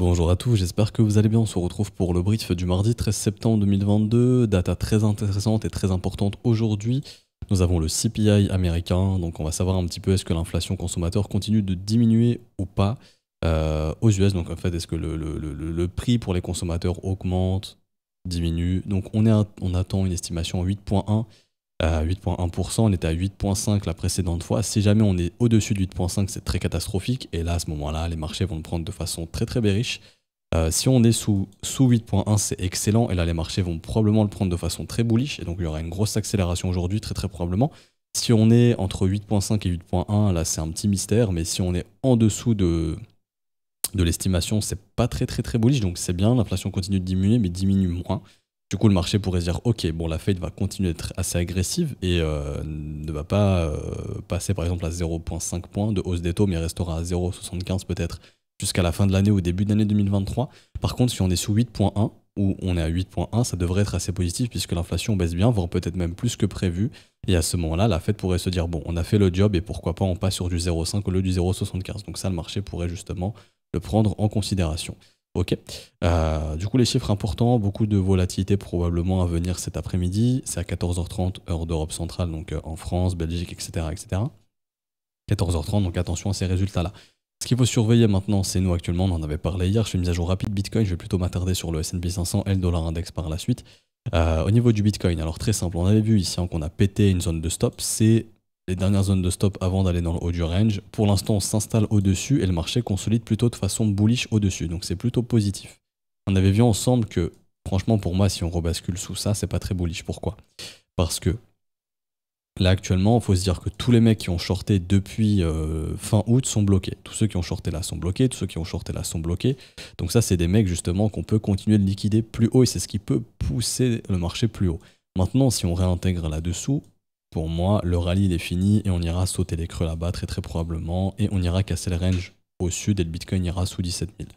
Bonjour à tous, j'espère que vous allez bien. On se retrouve pour le brief du mardi 13 septembre 2022, data très intéressante et très importante aujourd'hui. Nous avons le CPI américain, donc on va savoir un petit peu est-ce que l'inflation consommateur continue de diminuer ou pas euh, aux US. Donc en fait, est-ce que le, prix pour les consommateurs augmente, diminue Donc on, est on attend une estimation 8.1 8,1%, on était à 8,5% la précédente fois. Si jamais on est au-dessus de 8,5%, c'est très catastrophique. Et là, à ce moment-là, les marchés vont le prendre de façon très très bériche. Euh, si on est sous, sous 8.1, c'est excellent. Et là, les marchés vont probablement le prendre de façon très bullish. Et donc, il y aura une grosse accélération aujourd'hui, très très probablement. Si on est entre 8.5 et 8.1, là, c'est un petit mystère. Mais si on est en dessous de, de l'estimation, c'est pas très très très bullish. Donc, c'est bien. L'inflation continue de diminuer, mais diminue moins. Du coup, le marché pourrait se dire, OK, bon, la Fed va continuer d'être assez agressive et euh, ne va pas euh, passer par exemple à 0,5 points de hausse des taux, mais restera à 0,75 peut-être jusqu'à la fin de l'année ou début de l'année 2023. Par contre, si on est sous 8,1 ou on est à 8,1, ça devrait être assez positif puisque l'inflation baisse bien, voire peut-être même plus que prévu. Et à ce moment-là, la Fed pourrait se dire, bon, on a fait le job et pourquoi pas on passe sur du 0,5 au lieu du 0,75. Donc ça, le marché pourrait justement le prendre en considération. Ok. Euh, du coup, les chiffres importants, beaucoup de volatilité probablement à venir cet après-midi. C'est à 14h30, heure d'Europe centrale, donc euh, en France, Belgique, etc., etc. 14h30, donc attention à ces résultats-là. Ce qu'il faut surveiller maintenant, c'est nous actuellement, on en avait parlé hier, je fais une mise à jour rapide Bitcoin, je vais plutôt m'attarder sur le S&P 500 et le dollar index par la suite. Euh, au niveau du Bitcoin, alors très simple, on avait vu ici hein, qu'on a pété une zone de stop, c'est les dernières zones de stop avant d'aller dans le haut du range. Pour l'instant, on s'installe au-dessus et le marché consolide plutôt de façon bullish au-dessus, donc c'est plutôt positif. On avait vu ensemble que, franchement, pour moi, si on rebascule sous ça, c'est pas très bullish. Pourquoi Parce que là, actuellement, il faut se dire que tous les mecs qui ont shorté depuis euh, fin août sont bloqués. Tous ceux qui ont shorté là sont bloqués, tous ceux qui ont shorté là sont bloqués. Donc, ça, c'est des mecs justement qu'on peut continuer de liquider plus haut et c'est ce qui peut pousser le marché plus haut. Maintenant, si on réintègre là-dessous, pour moi, le rallye est fini et on ira sauter les creux là-bas très très probablement et on ira casser le range au sud et le Bitcoin ira sous 17 000.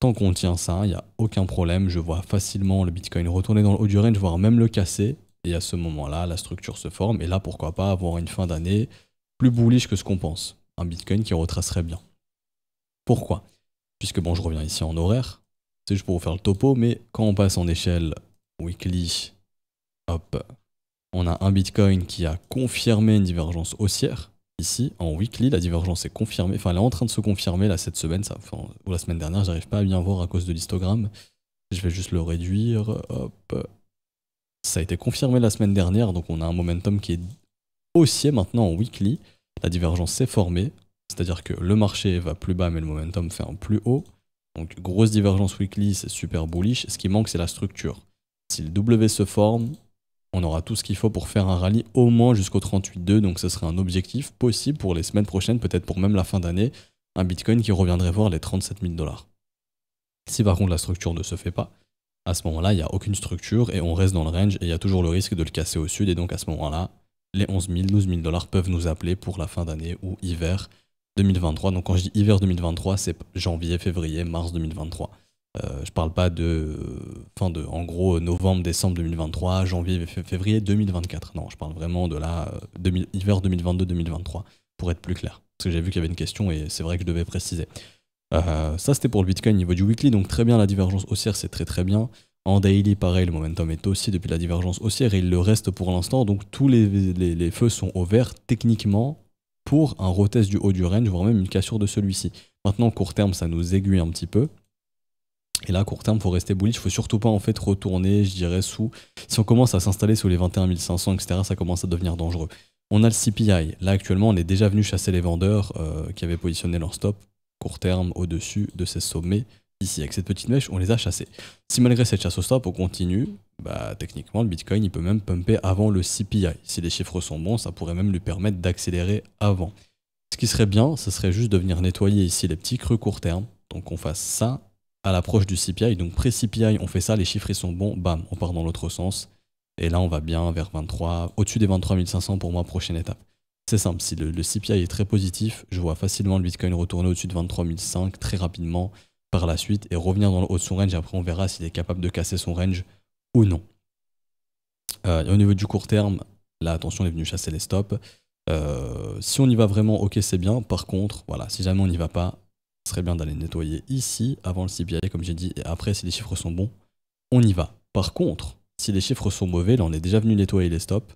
Tant qu'on tient ça, il n'y a aucun problème. Je vois facilement le Bitcoin retourner dans le haut du range, voire même le casser. Et à ce moment-là, la structure se forme. Et là, pourquoi pas avoir une fin d'année plus bullish que ce qu'on pense. Un Bitcoin qui retracerait bien. Pourquoi Puisque bon, je reviens ici en horaire. C'est juste pour vous faire le topo, mais quand on passe en échelle weekly, hop, on a un Bitcoin qui a confirmé une divergence haussière. Ici, en weekly, la divergence est confirmée. Enfin, elle est en train de se confirmer là cette semaine, ça, ou la semaine dernière, j'arrive pas à bien voir à cause de l'histogramme. Je vais juste le réduire. Ça a été confirmé la semaine dernière, donc on a un momentum qui est haussier maintenant en weekly. La divergence s'est formée, c'est-à-dire que le marché va plus bas, mais le momentum fait un plus haut. Donc grosse divergence weekly, c'est super bullish. Ce qui manque, c'est la structure. Si le W se forme, on aura tout ce qu'il faut pour faire un rallye au moins jusqu'au 38.2, donc ce serait un objectif possible pour les semaines prochaines, peut-être pour même la fin d'année, un Bitcoin qui reviendrait voir les 37 000 dollars. Si par contre la structure ne se fait pas, à ce moment-là, il n'y a aucune structure et on reste dans le range et il y a toujours le risque de le casser au sud et donc à ce moment-là, les 11 000, 12 000 dollars peuvent nous appeler pour la fin d'année ou hiver 2023. Donc quand je dis hiver 2023, c'est janvier, février, mars 2023. Euh, je parle pas de, fin de, en gros, novembre, décembre 2023, janvier, février 2024. Non, je parle vraiment de la euh, hiver 2022-2023, pour être plus clair. Parce que j'ai vu qu'il y avait une question et c'est vrai que je devais préciser. Euh, ça, c'était pour le Bitcoin niveau du weekly. Donc, très bien, la divergence haussière, c'est très très bien. En daily, pareil, le momentum est aussi depuis la divergence haussière et il le reste pour l'instant. Donc, tous les, feux sont au vert techniquement pour un retest du haut du range, voire même une cassure de celui-ci. Maintenant, court terme, ça nous aiguille un petit peu. Et là, court terme, faut rester bullish. Il faut surtout pas en fait retourner, je dirais, sous. Si on commence à s'installer sous les 21 500, etc., ça commence à devenir dangereux. On a le CPI. Là, actuellement, on est déjà venu chasser les vendeurs euh, qui avaient positionné leur stop court terme au-dessus de ces sommets ici. Avec cette petite mèche, on les a chassés. Si malgré cette chasse au stop, on continue, bah, techniquement, le Bitcoin, il peut même pumper avant le CPI. Si les chiffres sont bons, ça pourrait même lui permettre d'accélérer avant. Ce qui serait bien, ce serait juste de venir nettoyer ici les petits creux court terme. Donc on fasse ça à l'approche du CPI. Donc pré-CPI, on fait ça, les chiffres ils sont bons, bam, on part dans l'autre sens. Et là, on va bien vers 23, au-dessus des 23 500 pour moi, prochaine étape. C'est simple, si le, CPI est très positif, je vois facilement le Bitcoin retourner au-dessus de 23 500 très rapidement par la suite et revenir dans le haut de son range. Après, on verra s'il est capable de casser son range ou non. Euh, au niveau du court terme, là, attention, on est venu chasser les stops. Euh, si on y va vraiment, ok, c'est bien. Par contre, voilà, si jamais on n'y va pas, serait bien d'aller nettoyer ici avant le CPI, comme j'ai dit, et après, si les chiffres sont bons, on y va. Par contre, si les chiffres sont mauvais, là on est déjà venu nettoyer les stops,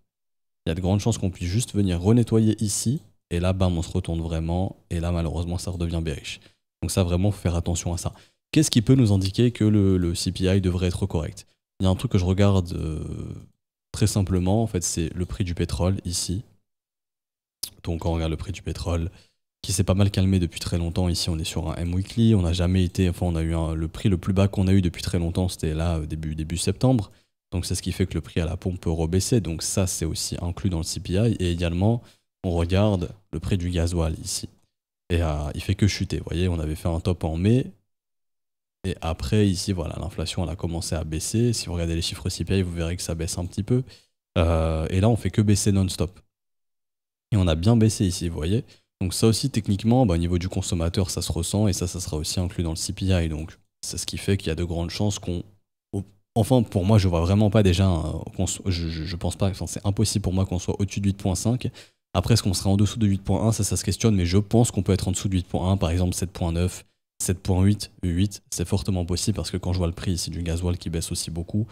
il y a de grandes chances qu'on puisse juste venir renettoyer ici, et là, bam, on se retourne vraiment, et là, malheureusement, ça redevient bearish. Donc ça, vraiment, faut faire attention à ça. Qu'est-ce qui peut nous indiquer que le, CPI devrait être correct Il y a un truc que je regarde euh, très simplement, en fait, c'est le prix du pétrole ici. Donc quand on regarde le prix du pétrole, qui s'est pas mal calmé depuis très longtemps. Ici, on est sur un M Weekly. On n'a jamais été, enfin, on a eu le prix le plus bas qu'on a eu depuis très longtemps, c'était là euh, début début septembre. Donc c'est ce qui fait que le prix à la pompe peut rebaisser. Donc ça, c'est aussi inclus dans le CPI. Et également, on regarde le prix du gasoil ici. Et euh, il fait que chuter. Vous voyez, on avait fait un top en mai. Et après, ici, voilà, l'inflation, elle a commencé à baisser. Si vous regardez les chiffres CPI, vous verrez que ça baisse un petit peu. Euh, et là, on fait que baisser non-stop. Et on a bien baissé ici, vous voyez. Donc ça aussi techniquement, bah, au niveau du consommateur, ça se ressent et ça, ça sera aussi inclus dans le CPI. Donc c'est ce qui fait qu'il y a de grandes chances qu'on... Enfin, pour moi, je vois vraiment pas déjà... Je, je, pense pas, c'est impossible pour moi qu'on soit au-dessus de 8.5. Après, est-ce qu'on sera en dessous de 8.1 Ça, ça se questionne, mais je pense qu'on peut être en dessous de 8.1, par exemple 7.9, 7.8, 8, c'est fortement possible parce que quand je vois le prix ici du gasoil qui baisse aussi beaucoup,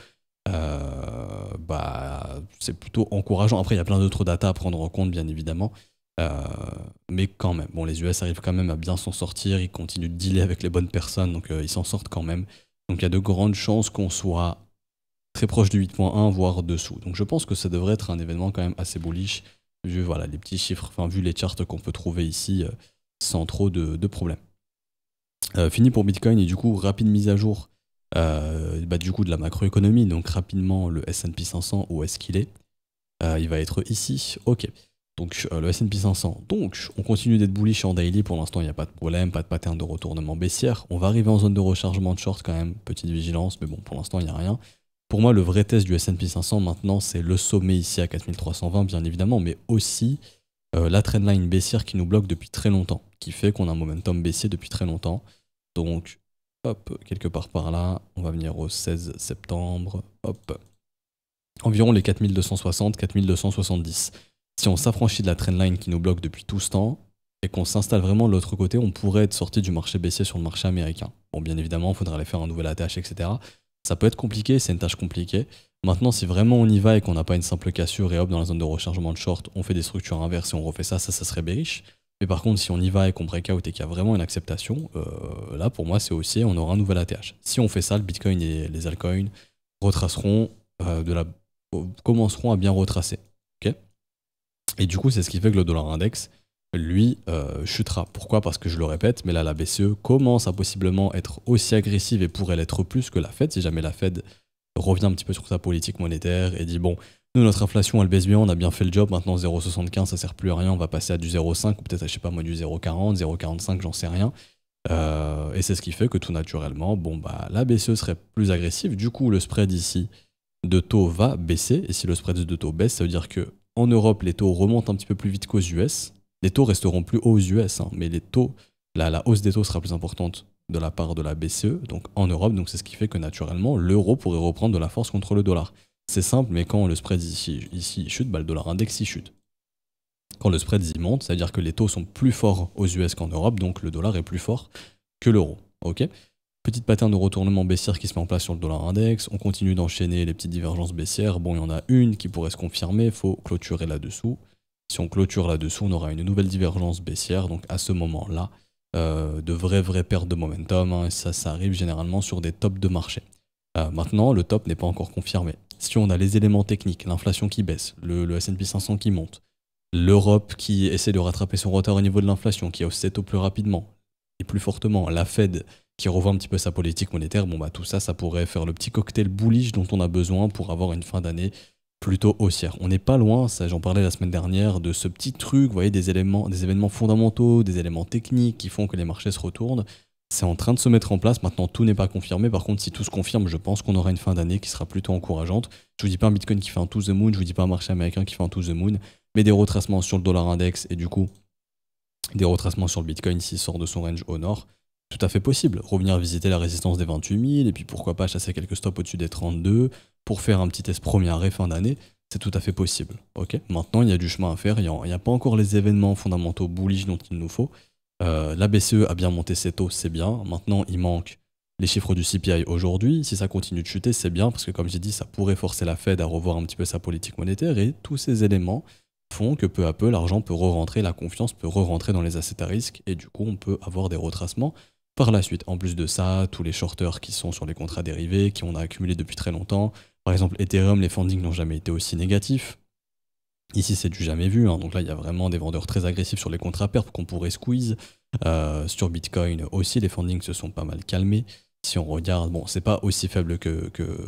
euh, bah, c'est plutôt encourageant. Après, il y a plein d'autres data à prendre en compte, bien évidemment. Euh, mais quand même, bon, les US arrivent quand même à bien s'en sortir, ils continuent de dealer avec les bonnes personnes, donc euh, ils s'en sortent quand même. Donc il y a de grandes chances qu'on soit très proche du 8.1, voire dessous. Donc je pense que ça devrait être un événement quand même assez bullish, vu voilà, les petits chiffres, enfin vu les charts qu'on peut trouver ici, euh, sans trop de, problèmes. fini pour Bitcoin, et du coup, rapide mise à jour bah, du coup de la macroéconomie, donc rapidement le S&P 500, où est-ce qu'il est il va être ici, ok. Donc euh, le S&P 500. Donc on continue d'être bullish en daily. Pour l'instant, il n'y a pas de problème, pas de pattern de retournement baissière. On va arriver en zone de rechargement de short quand même. Petite vigilance, mais bon, pour l'instant, il n'y a rien. Pour moi, le vrai test du S&P 500 maintenant, c'est le sommet ici à 4320, bien évidemment, mais aussi euh, la trendline baissière qui nous bloque depuis très longtemps, qui fait qu'on a un momentum baissier depuis très longtemps. Donc, hop, quelque part par là, on va venir au 16 septembre, hop. Environ les 4260, 4270 si on s'affranchit de la trendline qui nous bloque depuis tout ce temps et qu'on s'installe vraiment de l'autre côté, on pourrait être sorti du marché baissier sur le marché américain. Bon, bien évidemment, il faudrait aller faire un nouvel ATH, etc. Ça peut être compliqué, c'est une tâche compliquée. Maintenant, si vraiment on y va et qu'on n'a pas une simple cassure et hop, dans la zone de rechargement de short, on fait des structures inverses et on refait ça, ça, ça serait bearish. Mais par contre, si on y va et qu'on break out et qu'il y a vraiment une acceptation, euh, là pour moi c'est aussi, on aura un nouvel ATH. Si on fait ça, le Bitcoin et les altcoins retraceront euh, commenceront à bien retracer. ok et du coup, c'est ce qui fait que le dollar index, lui, euh, chutera. Pourquoi Parce que je le répète, mais là, la BCE commence à possiblement être aussi agressive et pourrait l'être plus que la Fed, si jamais la Fed revient un petit peu sur sa politique monétaire et dit, bon, nous, notre inflation, elle baisse bien, on a bien fait le job, maintenant 0,75, ça sert plus à rien, on va passer à du 0,5 ou peut-être, je sais pas moi, du 0,40, 0,45, j'en sais rien. Euh, et c'est ce qui fait que tout naturellement, bon, bah, la BCE serait plus agressive, du coup, le spread ici de taux va baisser, et si le spread de taux baisse, ça veut dire que en Europe, les taux remontent un petit peu plus vite qu'aux US. Les taux resteront plus hauts aux US, hein, mais les taux, la, hausse des taux sera plus importante de la part de la BCE, donc en Europe. Donc c'est ce qui fait que naturellement, l'euro pourrait reprendre de la force contre le dollar. C'est simple, mais quand le spread ici, chute, bah, le dollar index y chute. Quand le spread y monte, c'est-à-dire que les taux sont plus forts aux US qu'en Europe, donc le dollar est plus fort que l'euro. ok Petite pattern de retournement baissière qui se met en place sur le dollar index, on continue d'enchaîner les petites divergences baissières, bon il y en a une qui pourrait se confirmer, il faut clôturer là-dessous. Si on clôture là-dessous, on aura une nouvelle divergence baissière, donc à ce moment-là, euh, de vraies vraies pertes de momentum, hein. et ça, ça arrive généralement sur des tops de marché. Euh, maintenant, le top n'est pas encore confirmé. Si on a les éléments techniques, l'inflation qui baisse, le, le S&P 500 qui monte, l'Europe qui essaie de rattraper son retard au niveau de l'inflation, qui offset au plus rapidement, et plus fortement la Fed qui revoit un petit peu sa politique monétaire, bon bah tout ça, ça pourrait faire le petit cocktail bullish dont on a besoin pour avoir une fin d'année plutôt haussière. On n'est pas loin, ça j'en parlais la semaine dernière, de ce petit truc, vous voyez, des éléments, des événements fondamentaux, des éléments techniques qui font que les marchés se retournent. C'est en train de se mettre en place. Maintenant, tout n'est pas confirmé. Par contre, si tout se confirme, je pense qu'on aura une fin d'année qui sera plutôt encourageante. Je vous dis pas un Bitcoin qui fait un to the moon, je vous dis pas un marché américain qui fait un to the moon, mais des retracements sur le dollar index et du coup des retracements sur le Bitcoin s'il sort de son range au nord, tout à fait possible. Revenir visiter la résistance des 28 000 et puis pourquoi pas chasser quelques stops au-dessus des 32 pour faire un petit test premier arrêt fin d'année, c'est tout à fait possible. Ok. Maintenant, il y a du chemin à faire. Il n'y a, pas encore les événements fondamentaux bullish dont il nous faut. Euh, la BCE a bien monté ses taux, c'est bien. Maintenant, il manque les chiffres du CPI aujourd'hui. Si ça continue de chuter, c'est bien parce que, comme j'ai dit, ça pourrait forcer la Fed à revoir un petit peu sa politique monétaire et tous ces éléments font que peu à peu, l'argent peut re-rentrer, la confiance peut re-rentrer dans les assets à risque, et du coup, on peut avoir des retracements par la suite. En plus de ça, tous les shorteurs qui sont sur les contrats dérivés, qui on a accumulé depuis très longtemps, par exemple Ethereum, les fundings n'ont jamais été aussi négatifs. Ici, c'est du jamais vu, hein. donc là, il y a vraiment des vendeurs très agressifs sur les contrats perp qu'on pourrait squeeze. Euh, sur Bitcoin aussi, les fundings se sont pas mal calmés. Si on regarde, bon, c'est pas aussi faible que, que,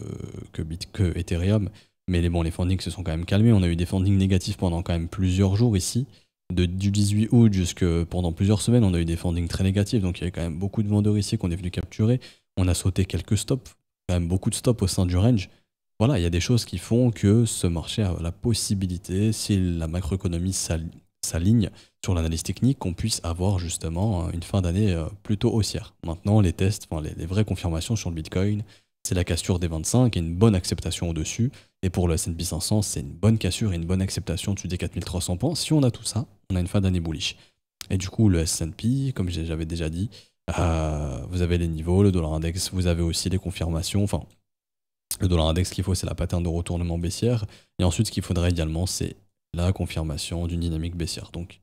que, Bit, que Ethereum, mais les, bon, les se sont quand même calmés. On a eu des fondings négatifs pendant quand même plusieurs jours ici. De, du 18 août jusque pendant plusieurs semaines, on a eu des fondings très négatifs. Donc il y a quand même beaucoup de vendeurs ici qu'on est venu capturer. On a sauté quelques stops, quand même beaucoup de stops au sein du range. Voilà, il y a des choses qui font que ce marché a la possibilité, si la macroéconomie s'aligne sur l'analyse technique, qu'on puisse avoir justement une fin d'année euh, plutôt haussière. Maintenant, les tests, les vraies confirmations sur le Bitcoin, c'est la cassure des 25 et une bonne acceptation au-dessus. Et pour le S&P 500, c'est une bonne cassure et une bonne acceptation au-dessus des 4300 points. Si on a tout ça, on a une fin d'année bullish. Et du coup, le S&P, comme j'avais déjà dit, euh, vous avez les niveaux, le dollar index, vous avez aussi les confirmations. Enfin, le dollar index, qu'il faut, c'est la pattern de retournement baissière. Et ensuite, ce qu'il faudrait également, c'est la confirmation d'une dynamique baissière. Donc,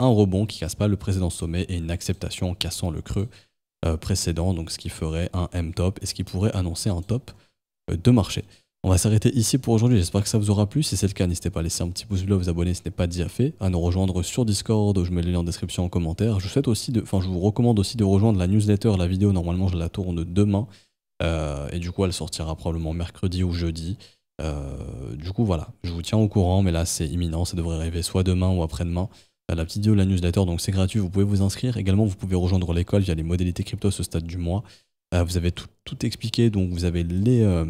un rebond qui casse pas le précédent sommet et une acceptation en cassant le creux euh, précédent, donc ce qui ferait un M top et ce qui pourrait annoncer un top euh, de marché. On va s'arrêter ici pour aujourd'hui, j'espère que ça vous aura plu. Si c'est le cas, n'hésitez pas à laisser un petit pouce bleu, vous abonner si ce n'est pas déjà fait, à nous rejoindre sur Discord, je mets le lien en description en commentaire. Je, souhaite aussi je vous recommande aussi de rejoindre la newsletter, la vidéo, normalement je la tourne demain, euh, et du coup elle sortira probablement mercredi ou jeudi. du coup voilà, je vous tiens au courant, mais là c'est imminent, ça devrait arriver soit demain ou après-demain la petite vidéo, la newsletter, donc c'est gratuit, vous pouvez vous inscrire. Également, vous pouvez rejoindre l'école via les modalités crypto ce stade du mois. Euh, vous avez tout, expliqué, donc vous avez euh,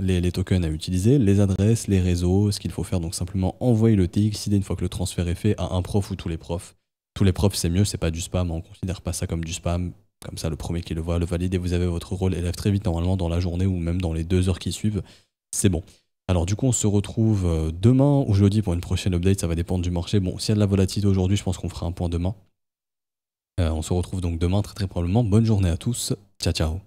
les, les, tokens à utiliser, les adresses, les réseaux, ce qu'il faut faire, donc simplement envoyer le TXID une fois que le transfert est fait à un prof ou tous les profs. Tous les profs, c'est mieux, c'est pas du spam, on considère pas ça comme du spam. Comme ça, le premier qui le voit le valide et vous avez votre rôle élève très vite, normalement dans la journée ou même dans les deux heures qui suivent. C'est bon. Alors du coup, on se retrouve euh, demain ou jeudi pour une prochaine update. Ça va dépendre du marché. Bon, s'il y a de la volatilité aujourd'hui, je pense qu'on fera un point demain. Euh, on se retrouve donc demain très très probablement. Bonne journée à tous. Ciao ciao.